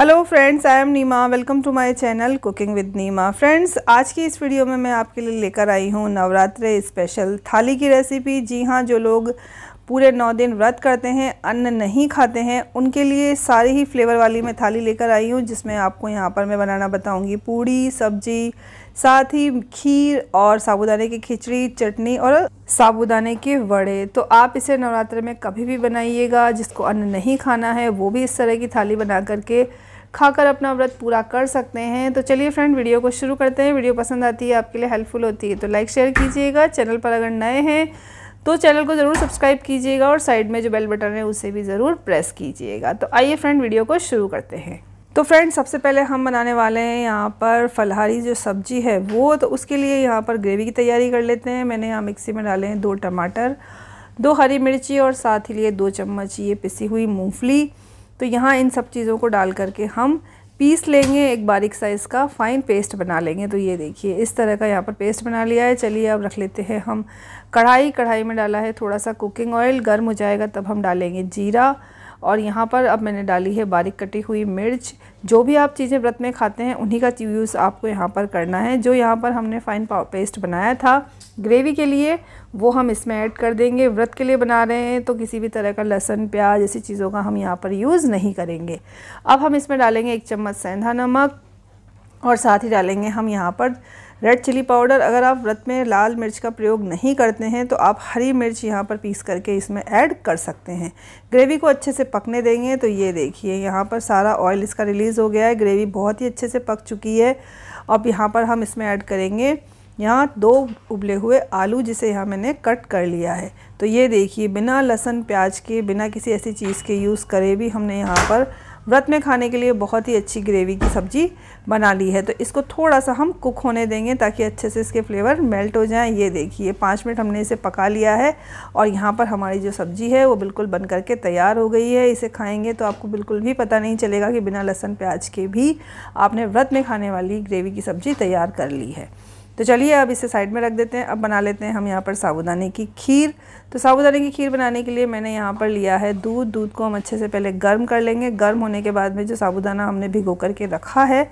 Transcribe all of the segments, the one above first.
Hello friends I am Neema welcome to my channel cooking with Neema friends आज की इस video में मैं आपके लिए लेकर आई हूँ नवरात्र स्पेशल थाली की रेसिपी जी हाँ जो लोग पूरे नौ दिन व्रत करते हैं अन्न नहीं खाते हैं उनके लिए सारी ही फ्लेवर वाली मैं थाली लेकर आई हूँ जिसमें आपको यहाँ पर मैं बनाना बताऊँगी पूड़ी सब्जी साथ ही खीर और साबुदाने की खिचड़ी चटनी और साबुदाने के वड़े तो आप इसे नवरात्र में कभी भी बनाइएगा जिसको अन्न नहीं खाना है वो भी इस तरह की थाली बना करके खाकर अपना व्रत पूरा कर सकते हैं तो चलिए फ्रेंड वीडियो को शुरू करते हैं वीडियो पसंद आती है आपके लिए हेल्पफुल होती है तो लाइक शेयर कीजिएगा चैनल पर अगर नए हैं तो चैनल को ज़रूर सब्सक्राइब कीजिएगा और साइड में जो बेल बटन है उसे भी ज़रूर प्रेस कीजिएगा तो आइए फ्रेंड वीडियो को शुरू करते हैं तो फ्रेंड्स सबसे पहले हम बनाने वाले हैं यहाँ पर फलहारी जो सब्जी है वो तो उसके लिए यहाँ पर ग्रेवी की तैयारी कर लेते हैं मैंने यहाँ मिक्सी में डाले हैं दो टमाटर दो हरी मिर्ची और साथ ही लिए दो चम्मच ये पिसी हुई मूंगफली तो यहाँ इन सब चीज़ों को डाल करके हम पीस लेंगे एक बारीक साइज़ का फ़ाइन पेस्ट बना लेंगे तो ये देखिए इस तरह का यहाँ पर पेस्ट बना लिया है चलिए अब रख लेते हैं हम कढ़ाई कढ़ाई में डाला है थोड़ा सा कुकिंग ऑयल गर्म हो जाएगा तब हम डालेंगे जीरा और यहाँ पर अब मैंने डाली है बारीक कटी हुई मिर्च जो भी आप चीज़ें व्रत में खाते हैं उन्हीं का यूज़ आपको यहाँ पर करना है जो यहाँ पर हमने फाइन पेस्ट बनाया था ग्रेवी के लिए वो हम इसमें ऐड कर देंगे व्रत के लिए बना रहे हैं तो किसी भी तरह का लहसुन प्याज ऐसी चीज़ों का हम यहाँ पर यूज़ नहीं करेंगे अब हम इसमें डालेंगे एक चम्मच सेंधा नमक और साथ ही डालेंगे हम यहाँ पर रेड चिली पाउडर अगर आप व्रत में लाल मिर्च का प्रयोग नहीं करते हैं तो आप हरी मिर्च यहाँ पर पीस करके इसमें ऐड कर सकते हैं ग्रेवी को अच्छे से पकने देंगे तो ये देखिए यहाँ पर सारा ऑयल इसका रिलीज़ हो गया है ग्रेवी बहुत ही अच्छे से पक चुकी है अब यहाँ पर हम इसमें ऐड करेंगे यहाँ दो उबले हुए आलू जिसे यहाँ मैंने कट कर लिया है तो ये देखिए बिना लहसुन प्याज के बिना किसी ऐसी चीज़ के यूज़ करे भी हमने यहाँ पर व्रत में खाने के लिए बहुत ही अच्छी ग्रेवी की सब्ज़ी बना ली है तो इसको थोड़ा सा हम कुक होने देंगे ताकि अच्छे से इसके फ्लेवर मेल्ट हो जाएं ये देखिए पाँच मिनट हमने इसे पका लिया है और यहाँ पर हमारी जो सब्ज़ी है वो बिल्कुल बन करके तैयार हो गई है इसे खाएँगे तो आपको बिल्कुल भी पता नहीं चलेगा कि बिना लहसुन प्याज के भी आपने व्रत में खाने वाली ग्रेवी की सब्ज़ी तैयार कर ली है तो चलिए अब इसे साइड में रख देते हैं अब बना लेते हैं हम यहाँ पर साबुदाने की खीर तो साबुदाने की खीर बनाने के लिए मैंने यहाँ पर लिया है दूध दूध को हम अच्छे से पहले गर्म कर लेंगे गर्म होने के बाद में जो साबुदाना हमने भिगो करके रखा है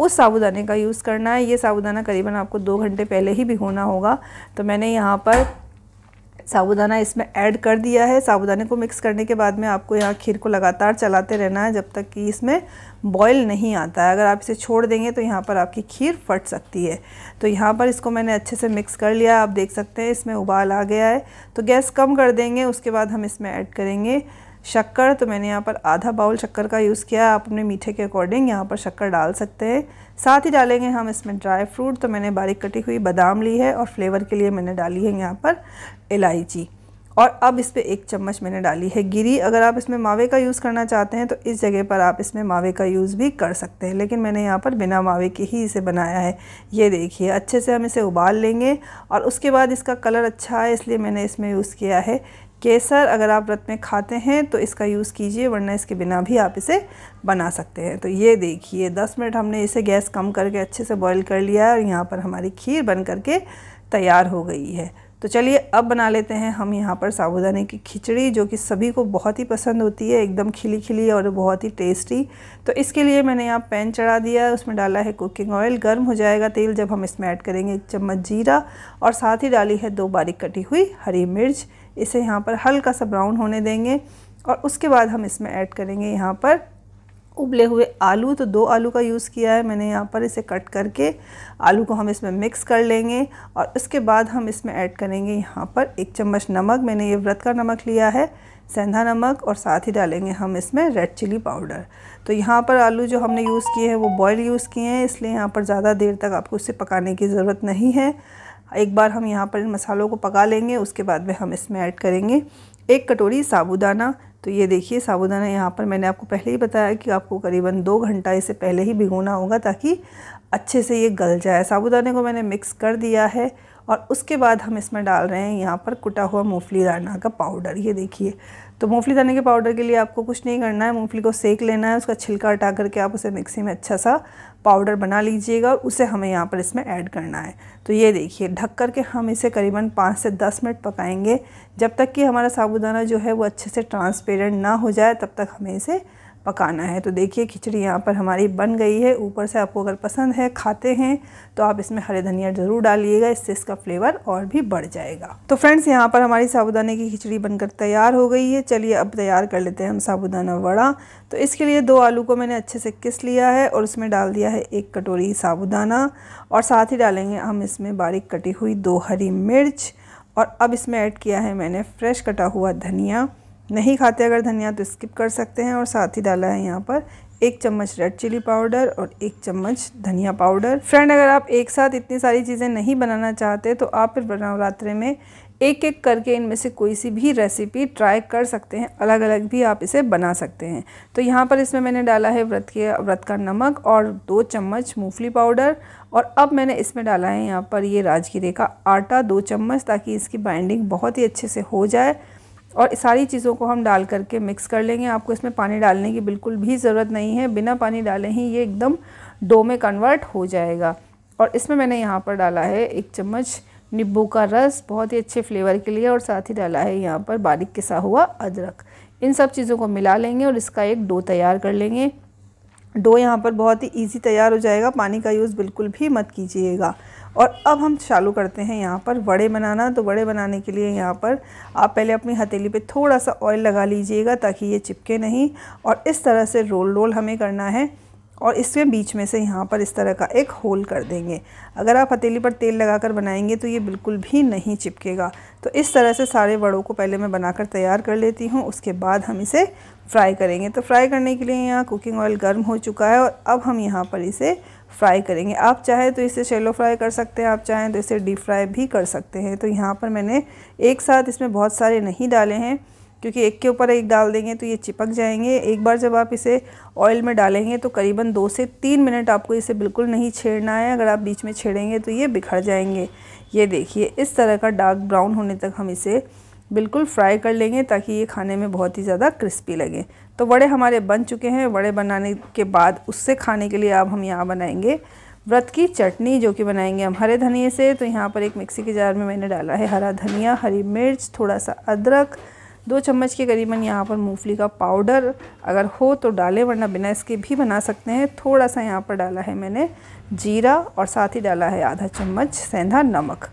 उस साबुदाने का यूज़ करना है ये साबुदाना करीबन आपको दो घंटे पहले ही भिगोना होगा तो मैंने यहाँ पर साबुदाना इसमें ऐड कर दिया है साबुदाने को मिक्स करने के बाद में आपको यहाँ खीर को लगातार चलाते रहना है जब तक कि इसमें बॉयल नहीं आता है अगर आप इसे छोड़ देंगे तो यहाँ पर आपकी खीर फट सकती है तो यहाँ पर इसको मैंने अच्छे से मिक्स कर लिया आप देख सकते हैं इसमें उबाल आ गया है तो गैस कम कर देंगे उसके बाद हम इसमें ऐड करेंगे शक्कर तो मैंने यहाँ पर आधा बाउल शक्कर का यूज़ किया आप अपने मीठे के अकॉर्डिंग यहाँ पर शक्कर डाल सकते हैं साथ ही डालेंगे हम इसमें ड्राई फ्रूट तो मैंने बारीक कटी हुई बादाम ली है और फ्लेवर के लिए मैंने डाली है यहाँ पर इलायची और अब इस पर एक चम्मच मैंने डाली है गिरी अगर आप इसमें मावे का यूज़ करना चाहते हैं तो इस जगह पर आप इसमें मावे का यूज़ भी कर सकते हैं लेकिन मैंने यहाँ पर बिना मावे के ही इसे बनाया है ये देखिए अच्छे से हम इसे उबाल लेंगे और उसके बाद इसका कलर अच्छा है इसलिए मैंने इसमें यूज़ किया है केसर अगर आप व्रत में खाते हैं तो इसका यूज़ कीजिए वरना इसके बिना भी आप इसे बना सकते हैं तो ये देखिए 10 मिनट हमने इसे गैस कम करके अच्छे से बॉईल कर लिया और यहाँ पर हमारी खीर बन करके तैयार हो गई है तो चलिए अब बना लेते हैं हम यहाँ पर साबुदाने की खिचड़ी जो कि सभी को बहुत ही पसंद होती है एकदम खिली खिली और बहुत ही टेस्टी तो इसके लिए मैंने यहाँ पैन चढ़ा दिया उसमें डाला है कुकिंग ऑयल गर्म हो जाएगा तेल जब हम इसमें ऐड करेंगे एक चम्मच जीरा और साथ ही डाली है दो बारीक कटी हुई हरी मिर्च इसे यहाँ पर हल्का सा ब्राउन होने देंगे और उसके बाद हम इसमें ऐड करेंगे यहाँ पर उबले हुए आलू तो दो आलू का यूज़ किया है मैंने यहाँ पर इसे कट करके आलू को हम इसमें मिक्स कर लेंगे और उसके बाद हम इसमें ऐड करेंगे यहाँ पर एक चम्मच नमक मैंने ये व्रत का नमक लिया है सेंधा नमक और साथ ही डालेंगे हम इसमें रेड चिली पाउडर तो यहाँ पर आलू जो हमने यूज़ किए हैं वो बॉयल यूज़ किए हैं इसलिए यहाँ पर ज़्यादा देर तक आपको इसे पकाने की ज़रूरत नहीं है एक बार हम यहाँ पर इन मसालों को पका लेंगे उसके बाद में हम इसमें ऐड करेंगे एक कटोरी साबूदाना तो ये देखिए साबूदाना यहाँ पर मैंने आपको पहले ही बताया कि आपको करीबन दो घंटा इसे पहले ही भिगोना होगा ताकि अच्छे से ये गल जाए साबूदाने को मैंने मिक्स कर दिया है और उसके बाद हम इसमें डाल रहे हैं यहाँ पर कुटा हुआ मूँगफली दाना का पाउडर ये देखिए तो मूँगफली दाने के पाउडर के लिए आपको कुछ नहीं करना है मूँगफली को सेक लेना है उसका छिलका हटा करके आप उसे मिक्सी में अच्छा सा पाउडर बना लीजिएगा और उसे हमें यहाँ पर इसमें ऐड करना है तो ये देखिए ढक कर के हम इसे करीबन पाँच से दस मिनट पकाएंगे जब तक कि हमारा साबुदाना जो है वो अच्छे से ट्रांसपेरेंट ना हो जाए तब तक हमें इसे पकाना है तो देखिए खिचड़ी यहाँ पर हमारी बन गई है ऊपर से आपको अगर पसंद है खाते हैं तो आप इसमें हरे धनिया ज़रूर डालिएगा इससे इसका फ्लेवर और भी बढ़ जाएगा तो फ्रेंड्स यहाँ पर हमारी साबुदाने की खिचड़ी बनकर तैयार हो गई है चलिए अब तैयार कर लेते हैं हम साबुदाना वड़ा तो इसके लिए दो आलू को मैंने अच्छे से किस लिया है और उसमें डाल दिया है एक कटोरी साबुदाना और साथ ही डालेंगे हम इसमें बारीक कटी हुई दो हरी मिर्च और अब इसमें ऐड किया है मैंने फ्रेश कटा हुआ धनिया नहीं खाते अगर धनिया तो स्किप कर सकते हैं और साथ ही डाला है यहाँ पर एक चम्मच रेड चिली पाउडर और एक चम्मच धनिया पाउडर फ्रेंड अगर आप एक साथ इतनी सारी चीज़ें नहीं बनाना चाहते तो आप फिर नवरात्रे में एक एक करके इनमें से कोई सी भी रेसिपी ट्राई कर सकते हैं अलग अलग भी आप इसे बना सकते हैं तो यहाँ पर इसमें मैंने डाला है व्रत के व्रत का नमक और दो चम्मच मूंगफली पाउडर और अब मैंने इसमें डाला है यहाँ पर ये राजगिरे का आटा दो चम्मच ताकि इसकी बाइंडिंग बहुत ही अच्छे से हो जाए और सारी चीज़ों को हम डाल करके मिक्स कर लेंगे आपको इसमें पानी डालने की बिल्कुल भी ज़रूरत नहीं है बिना पानी डाले ही ये एकदम डो में कन्वर्ट हो जाएगा और इसमें मैंने यहाँ पर डाला है एक चम्मच नींबू का रस बहुत ही अच्छे फ्लेवर के लिए और साथ ही डाला है यहाँ पर बारीक किसा हुआ अदरक इन सब चीज़ों को मिला लेंगे और इसका एक डो तैयार कर लेंगे डो यहाँ पर बहुत ही ईजी तैयार हो जाएगा पानी का यूज़ बिल्कुल भी मत कीजिएगा और अब हम चालू करते हैं यहाँ पर वड़े बनाना तो वड़े बनाने के लिए यहाँ पर आप पहले अपनी हथेली पे थोड़ा सा ऑयल लगा लीजिएगा ताकि ये चिपके नहीं और इस तरह से रोल रोल हमें करना है और इसमें बीच में से यहाँ पर इस तरह का एक होल कर देंगे अगर आप हथेली पर तेल लगाकर बनाएंगे तो ये बिल्कुल भी नहीं चिपकेगा तो इस तरह से सारे वड़ों को पहले मैं बनाकर तैयार कर लेती हूँ उसके बाद हम इसे फ्राई करेंगे तो फ्राई करने के लिए यहाँ कुकिंग ऑयल गर्म हो चुका है और अब हम यहाँ पर इसे फ्राई करेंगे आप चाहे तो इसे शेलो फ्राई कर सकते हैं आप चाहें तो इसे डीप फ्राई भी कर सकते हैं तो यहाँ पर मैंने एक साथ इसमें बहुत सारे नहीं डाले हैं क्योंकि एक के ऊपर एक डाल देंगे तो ये चिपक जाएंगे एक बार जब आप इसे ऑयल में डालेंगे तो करीबन दो से तीन मिनट आपको इसे बिल्कुल नहीं छेड़ना है अगर आप बीच में छेड़ेंगे तो ये बिखर जाएंगे ये देखिए इस तरह का डार्क ब्राउन होने तक हम इसे बिल्कुल फ्राई कर लेंगे ताकि ये खाने में बहुत ही ज़्यादा क्रिस्पी लगे तो वड़े हमारे बन चुके हैं वड़े बनाने के बाद उससे खाने के लिए अब हम यहाँ बनाएंगे व्रत की चटनी जो कि बनाएंगे हम हरे धनिए से तो यहाँ पर एक मिक्सी के जार में मैंने डाला है हरा धनिया हरी मिर्च थोड़ा सा अदरक दो चम्मच के करीबन यहाँ पर मूंगफली का पाउडर अगर हो तो डालें वरना बिना इसके भी बना सकते हैं थोड़ा सा यहाँ पर डाला है मैंने जीरा और साथ ही डाला है आधा चम्मच सेंधा नमक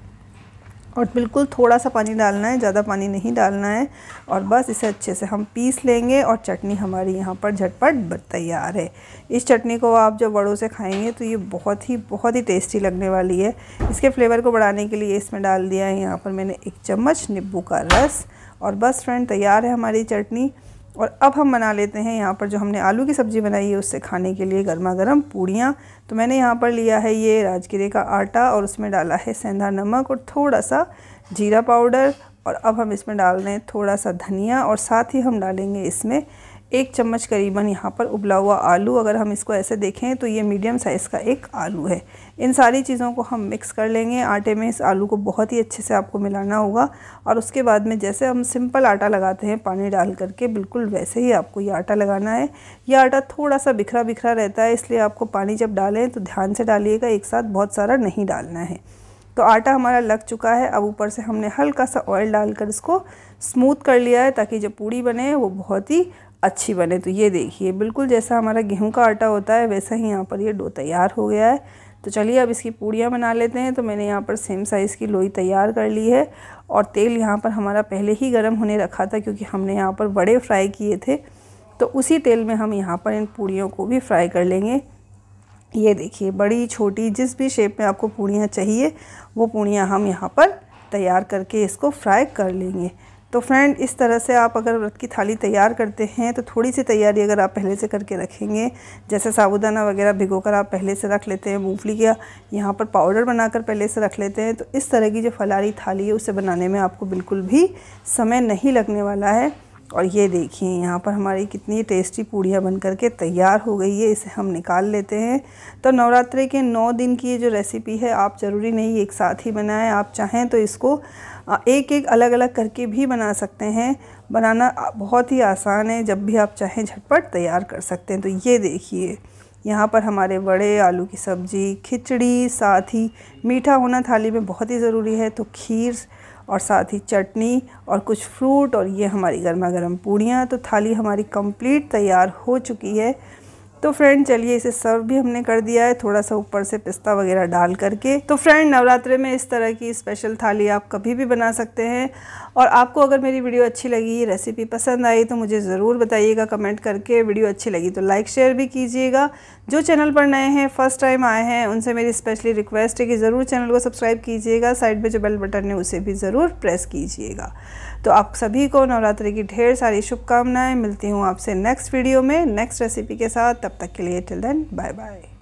और बिल्कुल थोड़ा सा पानी डालना है ज़्यादा पानी नहीं डालना है और बस इसे अच्छे से हम पीस लेंगे और चटनी हमारी यहाँ पर झटपट तैयार है इस चटनी को आप जब बड़ों से खाएंगे तो ये बहुत ही बहुत ही टेस्टी लगने वाली है इसके फ्लेवर को बढ़ाने के लिए इसमें डाल दिया है यहाँ पर मैंने एक चम्मच नींबू का रस और बस फ्रेंड तैयार है हमारी चटनी और अब हम बना लेते हैं यहाँ पर जो हमने आलू की सब्ज़ी बनाई है उससे खाने के लिए गर्मा गर्म पूड़ियाँ तो मैंने यहाँ पर लिया है ये राजगिरे का आटा और उसमें डाला है सेंधा नमक और थोड़ा सा जीरा पाउडर और अब हम इसमें डाल रहे हैं थोड़ा सा धनिया और साथ ही हम डालेंगे इसमें एक चम्मच करीबन यहाँ पर उबला हुआ आलू अगर हम इसको ऐसे देखें तो ये मीडियम साइज़ का एक आलू है इन सारी चीज़ों को हम मिक्स कर लेंगे आटे में इस आलू को बहुत ही अच्छे से आपको मिलाना होगा और उसके बाद में जैसे हम सिंपल आटा लगाते हैं पानी डाल करके बिल्कुल वैसे ही आपको ये आटा लगाना है ये आटा थोड़ा सा बिखरा बिखरा रहता है इसलिए आपको पानी जब डालें तो ध्यान से डालिएगा एक साथ बहुत सारा नहीं डालना है तो आटा हमारा लग चुका है अब ऊपर से हमने हल्का सा ऑयल डालकर इसको स्मूथ कर लिया है ताकि जो पूड़ी बने वो बहुत ही अच्छी बने तो ये देखिए बिल्कुल जैसा हमारा गेहूं का आटा होता है वैसा ही यहाँ पर ये डो तैयार हो गया है तो चलिए अब इसकी पूड़ियाँ बना लेते हैं तो मैंने यहाँ पर सेम साइज़ की लोई तैयार कर ली है और तेल यहाँ पर हमारा पहले ही गर्म होने रखा था क्योंकि हमने यहाँ पर बड़े फ्राई किए थे तो उसी तेल में हम यहाँ पर इन पूड़ियों को भी फ्राई कर लेंगे ये देखिए बड़ी छोटी जिस भी शेप में आपको पूड़ियाँ चाहिए वो पूड़ियाँ हम यहाँ पर तैयार करके इसको फ्राई कर लेंगे तो फ्रेंड इस तरह से आप अगर व्रत की थाली तैयार करते हैं तो थोड़ी सी तैयारी अगर आप पहले से करके रखेंगे जैसे साबुदाना वगैरह भिगो कर आप पहले से रख लेते हैं मूंगफली का यहाँ पर पाउडर बनाकर पहले से रख लेते हैं तो इस तरह की जो फलारी थाली है उसे बनाने में आपको बिल्कुल भी समय नहीं लगने वाला है और ये देखिए यहाँ पर हमारी कितनी टेस्टी पूड़ियाँ बन करके तैयार हो गई है इसे हम निकाल लेते हैं तो नवरात्रि के नौ दिन की ये जो रेसिपी है आप ज़रूरी नहीं एक साथ ही बनाएं आप चाहें तो इसको एक एक अलग अलग करके भी बना सकते हैं बनाना बहुत ही आसान है जब भी आप चाहें झटपट तैयार कर सकते हैं तो ये देखिए यहाँ पर हमारे बड़े आलू की सब्ज़ी खिचड़ी साथ ही मीठा होना थाली में बहुत ही ज़रूरी है तो खीर और साथ ही चटनी और कुछ फ्रूट और ये हमारी गर्मा गर्म पूड़ियाँ तो थाली हमारी कंप्लीट तैयार हो चुकी है तो फ्रेंड चलिए इसे सर्व भी हमने कर दिया है थोड़ा सा ऊपर से पिस्ता वगैरह डाल करके तो फ्रेंड नवरात्रे में इस तरह की स्पेशल थाली आप कभी भी बना सकते हैं और आपको अगर मेरी वीडियो अच्छी लगी रेसिपी पसंद आई तो मुझे ज़रूर बताइएगा कमेंट करके वीडियो अच्छी लगी तो लाइक शेयर भी कीजिएगा जो चैनल पर नए हैं फर्स्ट टाइम आए हैं उनसे मेरी स्पेशली रिक्वेस्ट है कि ज़रूर चैनल को सब्सक्राइब कीजिएगा साइड में जो बेल बटन है उसे भी ज़रूर प्रेस कीजिएगा तो आप सभी को नवरात्रि की ढेर सारी शुभकामनाएं मिलती हूँ आपसे नेक्स्ट वीडियो में नेक्स्ट रेसिपी के साथ तब Tack till er till then. Bye bye.